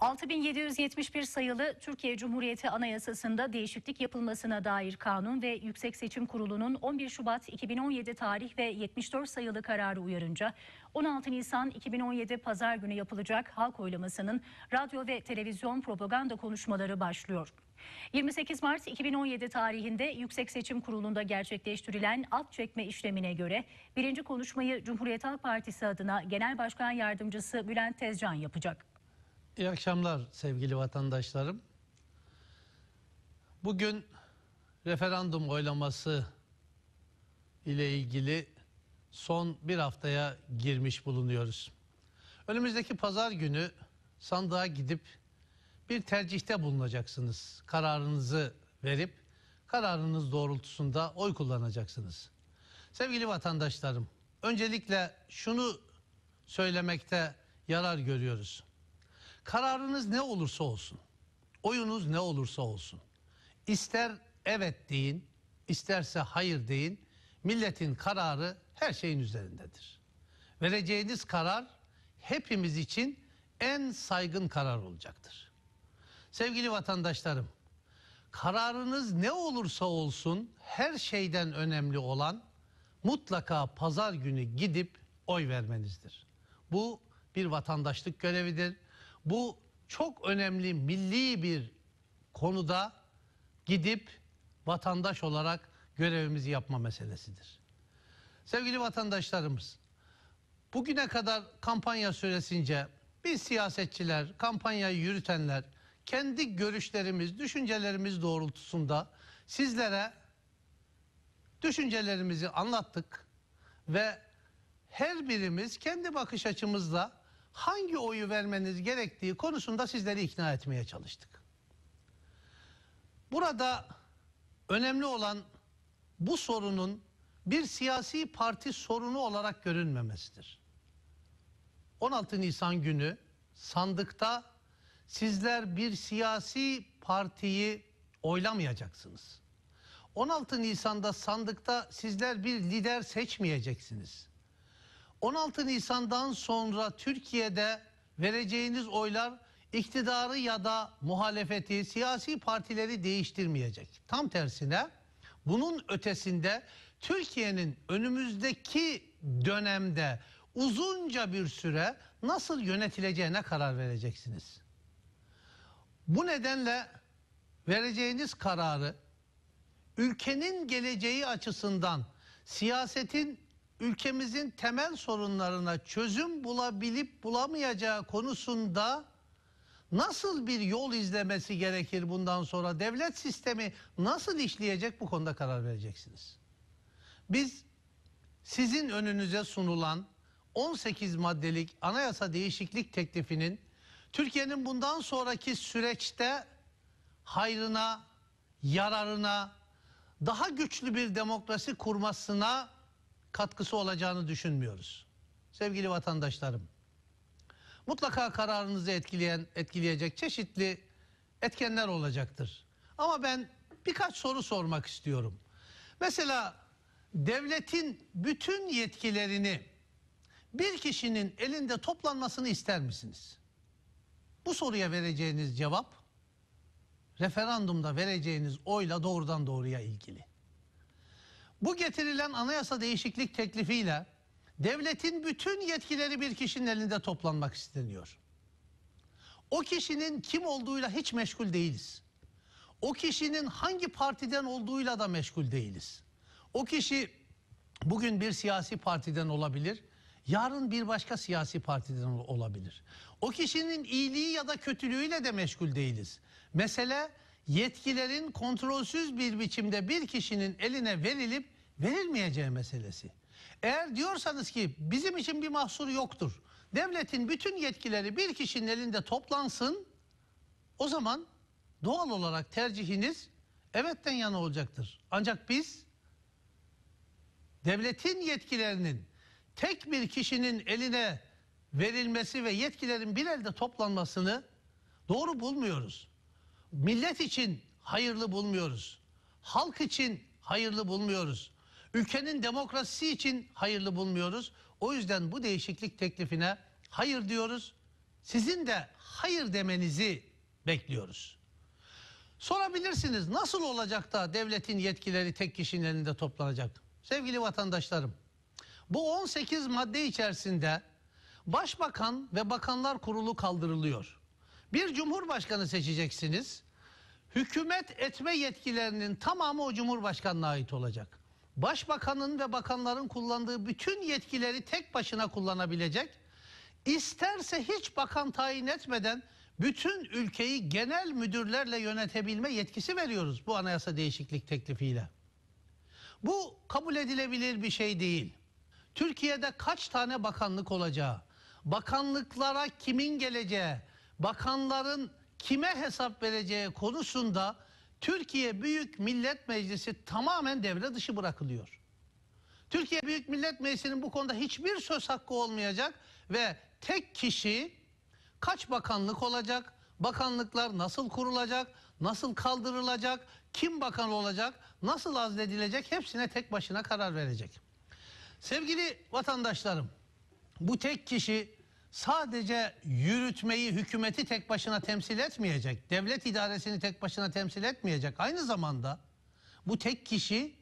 6771 sayılı Türkiye Cumhuriyeti Anayasası'nda değişiklik yapılmasına dair kanun ve Yüksek Seçim Kurulu'nun 11 Şubat 2017 tarih ve 74 sayılı kararı uyarınca 16 Nisan 2017 pazar günü yapılacak halk oylamasının radyo ve televizyon propaganda konuşmaları başlıyor. 28 Mart 2017 tarihinde Yüksek Seçim Kurulu'nda gerçekleştirilen alt çekme işlemine göre birinci konuşmayı Cumhuriyet Halk Partisi adına Genel Başkan Yardımcısı Bülent Tezcan yapacak. İyi akşamlar sevgili vatandaşlarım. Bugün referandum oylaması ile ilgili son bir haftaya girmiş bulunuyoruz. Önümüzdeki pazar günü sandığa gidip bir tercihte bulunacaksınız. Kararınızı verip kararınız doğrultusunda oy kullanacaksınız. Sevgili vatandaşlarım, öncelikle şunu söylemekte yarar görüyoruz. Kararınız ne olursa olsun, oyunuz ne olursa olsun, ister evet deyin, isterse hayır deyin, milletin kararı her şeyin üzerindedir. Vereceğiniz karar hepimiz için en saygın karar olacaktır. Sevgili vatandaşlarım, kararınız ne olursa olsun her şeyden önemli olan mutlaka pazar günü gidip oy vermenizdir. Bu bir vatandaşlık görevidir bu çok önemli milli bir konuda gidip vatandaş olarak görevimizi yapma meselesidir. Sevgili vatandaşlarımız, bugüne kadar kampanya süresince biz siyasetçiler, kampanyayı yürütenler kendi görüşlerimiz, düşüncelerimiz doğrultusunda sizlere düşüncelerimizi anlattık ve her birimiz kendi bakış açımızla hangi oyu vermeniz gerektiği konusunda sizleri ikna etmeye çalıştık. Burada önemli olan bu sorunun bir siyasi parti sorunu olarak görünmemesidir. 16 Nisan günü sandıkta sizler bir siyasi partiyi oylamayacaksınız. 16 Nisan'da sandıkta sizler bir lider seçmeyeceksiniz. 16 Nisan'dan sonra Türkiye'de vereceğiniz oylar iktidarı ya da muhalefeti, siyasi partileri değiştirmeyecek. Tam tersine bunun ötesinde Türkiye'nin önümüzdeki dönemde uzunca bir süre nasıl yönetileceğine karar vereceksiniz. Bu nedenle vereceğiniz kararı ülkenin geleceği açısından siyasetin ülkemizin temel sorunlarına çözüm bulabilip bulamayacağı konusunda nasıl bir yol izlemesi gerekir bundan sonra? Devlet sistemi nasıl işleyecek bu konuda karar vereceksiniz. Biz sizin önünüze sunulan 18 maddelik anayasa değişiklik teklifinin Türkiye'nin bundan sonraki süreçte hayrına, yararına, daha güçlü bir demokrasi kurmasına katkısı olacağını düşünmüyoruz. Sevgili vatandaşlarım, mutlaka kararınızı etkileyen etkileyecek çeşitli etkenler olacaktır. Ama ben birkaç soru sormak istiyorum. Mesela devletin bütün yetkilerini bir kişinin elinde toplanmasını ister misiniz? Bu soruya vereceğiniz cevap referandumda vereceğiniz oyla doğrudan doğruya ilgili. Bu getirilen anayasa değişiklik teklifiyle devletin bütün yetkileri bir kişinin elinde toplanmak isteniyor. O kişinin kim olduğuyla hiç meşgul değiliz. O kişinin hangi partiden olduğuyla da meşgul değiliz. O kişi bugün bir siyasi partiden olabilir, yarın bir başka siyasi partiden olabilir. O kişinin iyiliği ya da kötülüğüyle de meşgul değiliz. Mesele yetkilerin kontrolsüz bir biçimde bir kişinin eline verilip verilmeyeceği meselesi. Eğer diyorsanız ki bizim için bir mahsur yoktur. Devletin bütün yetkileri bir kişinin elinde toplansın. O zaman doğal olarak tercihiniz evetten yana olacaktır. Ancak biz devletin yetkilerinin tek bir kişinin eline verilmesi ve yetkilerin bir elde toplanmasını doğru bulmuyoruz. Millet için hayırlı bulmuyoruz. Halk için hayırlı bulmuyoruz. Ülkenin demokrasisi için hayırlı bulmuyoruz. O yüzden bu değişiklik teklifine hayır diyoruz. Sizin de hayır demenizi bekliyoruz. Sorabilirsiniz nasıl olacak da devletin yetkileri tek kişinin elinde toplanacak? Sevgili vatandaşlarım, bu 18 madde içerisinde Başbakan ve Bakanlar Kurulu kaldırılıyor. Bir cumhurbaşkanı seçeceksiniz. Hükümet etme yetkilerinin tamamı o cumhurbaşkanına ait olacak. Başbakanın ve bakanların kullandığı bütün yetkileri tek başına kullanabilecek. İsterse hiç bakan tayin etmeden bütün ülkeyi genel müdürlerle yönetebilme yetkisi veriyoruz bu anayasa değişiklik teklifiyle. Bu kabul edilebilir bir şey değil. Türkiye'de kaç tane bakanlık olacağı, bakanlıklara kimin geleceği, bakanların kime hesap vereceği konusunda Türkiye Büyük Millet Meclisi tamamen devre dışı bırakılıyor. Türkiye Büyük Millet Meclisi'nin bu konuda hiçbir söz hakkı olmayacak ve tek kişi kaç bakanlık olacak, bakanlıklar nasıl kurulacak, nasıl kaldırılacak, kim bakan olacak, nasıl azledilecek hepsine tek başına karar verecek. Sevgili vatandaşlarım, bu tek kişi sadece yürütmeyi, hükümeti tek başına temsil etmeyecek, devlet idaresini tek başına temsil etmeyecek. Aynı zamanda bu tek kişi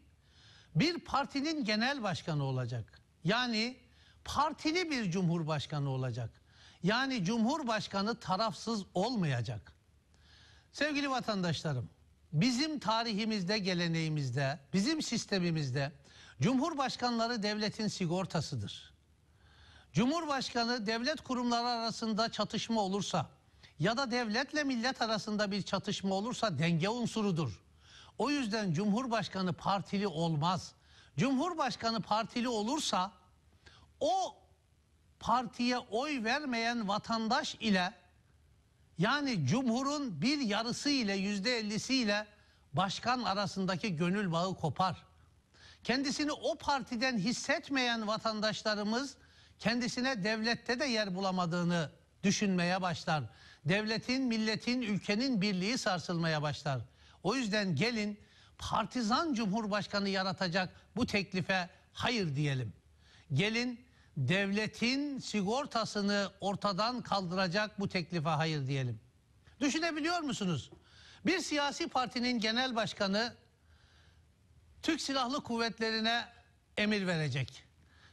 bir partinin genel başkanı olacak. Yani partili bir cumhurbaşkanı olacak. Yani cumhurbaşkanı tarafsız olmayacak. Sevgili vatandaşlarım, bizim tarihimizde, geleneğimizde, bizim sistemimizde cumhurbaşkanları devletin sigortasıdır. Cumhurbaşkanı devlet kurumları arasında çatışma olursa ya da devletle millet arasında bir çatışma olursa denge unsurudur. O yüzden Cumhurbaşkanı partili olmaz. Cumhurbaşkanı partili olursa o partiye oy vermeyen vatandaş ile yani cumhurun bir yarısı ile yüzde ile başkan arasındaki gönül bağı kopar. Kendisini o partiden hissetmeyen vatandaşlarımız kendisine devlette de yer bulamadığını düşünmeye başlar. Devletin, milletin, ülkenin birliği sarsılmaya başlar. O yüzden gelin partizan cumhurbaşkanı yaratacak bu teklife hayır diyelim. Gelin devletin sigortasını ortadan kaldıracak bu teklife hayır diyelim. Düşünebiliyor musunuz? Bir siyasi partinin genel başkanı Türk Silahlı Kuvvetleri'ne emir verecek.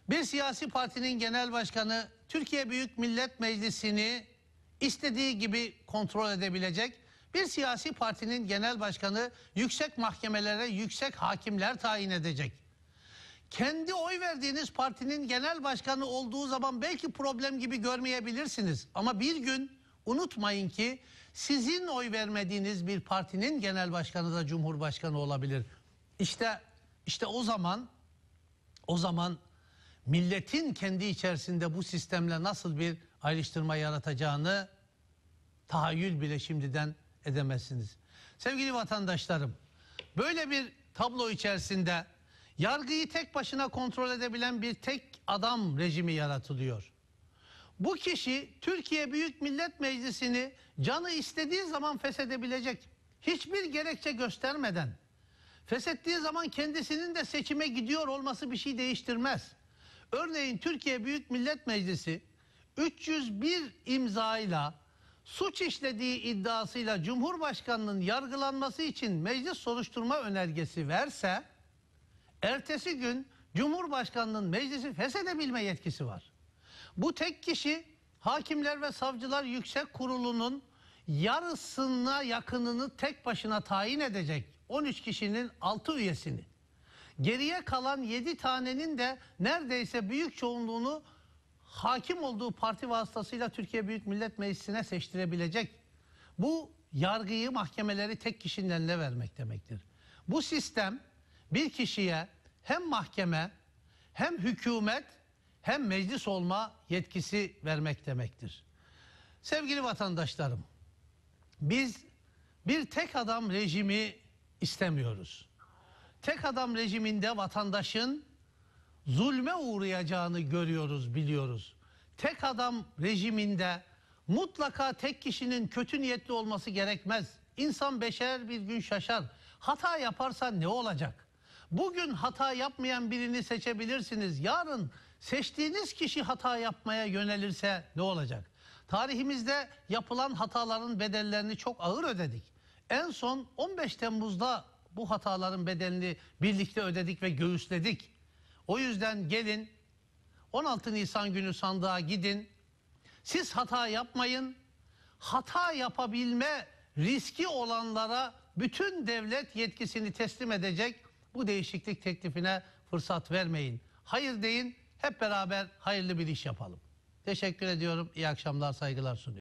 Bir siyasi partinin genel başkanı Türkiye Büyük Millet Meclisi'ni istediği gibi kontrol edebilecek. Bir siyasi partinin genel başkanı yüksek mahkemelere yüksek hakimler tayin edecek. Kendi oy verdiğiniz partinin genel başkanı olduğu zaman belki problem gibi görmeyebilirsiniz. Ama bir gün unutmayın ki sizin oy vermediğiniz bir partinin genel başkanı da cumhurbaşkanı olabilir. İşte işte o zaman o zaman milletin kendi içerisinde bu sistemle nasıl bir ayrıştırma yaratacağını tahayyül bile şimdiden edemezsiniz. Sevgili vatandaşlarım, böyle bir tablo içerisinde yargıyı tek başına kontrol edebilen bir tek adam rejimi yaratılıyor. Bu kişi Türkiye Büyük Millet Meclisi'ni canı istediği zaman feshedebilecek. Hiçbir gerekçe göstermeden. Feshettiği zaman kendisinin de seçime gidiyor olması bir şey değiştirmez. Örneğin Türkiye Büyük Millet Meclisi 301 imzayla suç işlediği iddiasıyla Cumhurbaşkanının yargılanması için meclis soruşturma önergesi verse ertesi gün Cumhurbaşkanının meclisi feshedebilme yetkisi var. Bu tek kişi Hakimler ve Savcılar Yüksek Kurulu'nun yarısına yakınını tek başına tayin edecek 13 kişinin 6 üyesini Geriye kalan 7 tanenin de neredeyse büyük çoğunluğunu hakim olduğu parti vasıtasıyla Türkiye Büyük Millet Meclisi'ne seçtirebilecek. Bu yargıyı mahkemeleri tek kişinin eline vermek demektir. Bu sistem bir kişiye hem mahkeme hem hükümet hem meclis olma yetkisi vermek demektir. Sevgili vatandaşlarım biz bir tek adam rejimi istemiyoruz tek adam rejiminde vatandaşın zulme uğrayacağını görüyoruz, biliyoruz. Tek adam rejiminde mutlaka tek kişinin kötü niyetli olması gerekmez. İnsan beşer bir gün şaşar. Hata yaparsa ne olacak? Bugün hata yapmayan birini seçebilirsiniz. Yarın seçtiğiniz kişi hata yapmaya yönelirse ne olacak? Tarihimizde yapılan hataların bedellerini çok ağır ödedik. En son 15 Temmuz'da bu hataların bedelini birlikte ödedik ve göğüsledik. O yüzden gelin 16 Nisan günü sandığa gidin. Siz hata yapmayın. Hata yapabilme riski olanlara bütün devlet yetkisini teslim edecek bu değişiklik teklifine fırsat vermeyin. Hayır deyin, hep beraber hayırlı bir iş yapalım. Teşekkür ediyorum. İyi akşamlar, saygılar sunuyorum.